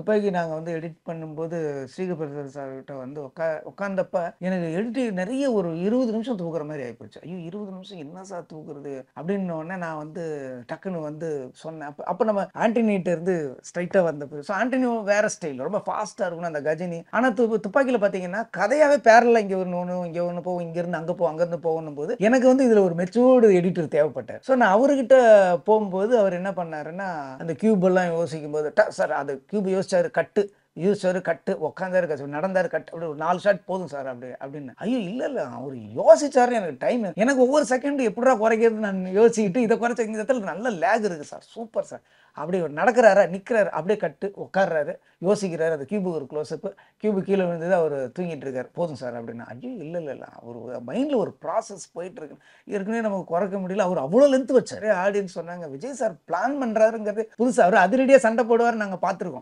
துப்பாக்கி நாங்கள் வந்து எடிட் பண்ணும்போது ஸ்ரீகபிரதர் சார்கிட்ட வந்து உட்கா உட்காந்தப்ப எனக்கு எடிட்டு நிறைய ஒரு இருபது நிமிஷம் தூக்குற மாதிரி ஆகிப்போச்சு ஐயோ இருபது நிமிஷம் என்ன சார் தூக்குறது அப்படின்னு உடனே நான் வந்து டக்குன்னு வந்து சொன்னேன் அப்போ அப்போ நம்ம ஆண்டனிகிட்ட இருந்து ஸ்ட்ரைட்டாக வந்த ஸோ ஆண்டனியோ வேற ஸ்டைல் ரொம்ப ஃபாஸ்ட்டாக இருக்கணும் அந்த கஜினி ஆனால் து துப்பாக்கியில் பார்த்தீங்கன்னா கதையாகவே பேரலாக இங்கே ஒன்று ஒன்று இங்கே ஒன்று போகும் இங்கேருந்து அங்கே போவோம் அங்கேருந்து போகணும் போது எனக்கு வந்து இதில் ஒரு மெச்சூர்டு எடிட்டர் தேவைப்பட்டேன் ஸோ நான் அவர்கிட்ட போகும்போது அவர் என்ன பண்ணாருன்னா அந்த கியூப் எல்லாம் யோசிக்கும் போது சார் அது கியூப் யோசிச்சு யோசிச்சாரு கட்டு யோசிச்சாரு கட்டு உட்காந்தாரு கஷ்டம் நடந்தாரு கட்டு அப்படி ஒரு நாலு ஷாட் போதும் சார் அப்படி அப்படின்னு ஐயோ இல்ல இல்ல அவர் யோசிச்சாரு எனக்கு டைம் எனக்கு ஒவ்வொரு செகண்டும் எப்படிடா குறைக்கிறது நான் யோசிக்கிட்டு இதை குறைச்ச இந்த இடத்துல நல்ல லேக் இருக்குது சார் சூப்பர் சார் அப்படி ஒரு நடக்கிறாரா நிற்கிறாரு அப்படியே கட்டு உட்காடுறாரு யோசிக்கிறாரு அது கியூபுக்கு ஒரு க்ளோஸ்அப்பு கியூபு கீழே விழுந்தது அவர் தூங்கிட்டு இருக்காரு போதும் சார் அப்படின்னு ஐயோ இல்லை இல்லை இல்லை அவர் மைண்டில் ஒரு ப்ராசஸ் போயிட்டு இருக்கு ஏற்கனவே நமக்கு குறைக்க முடியல அவர் அவ்வளோ லென்த்து வச்சாரு ஆடின்னு சொன்னாங்க விஜய் சார் பிளான் பண்ணுறாருங்கிறது புதுசாக அவர் அதிரடியாக சண்டை போடுவார் நாங்கள் பார்த்துருக்கோம்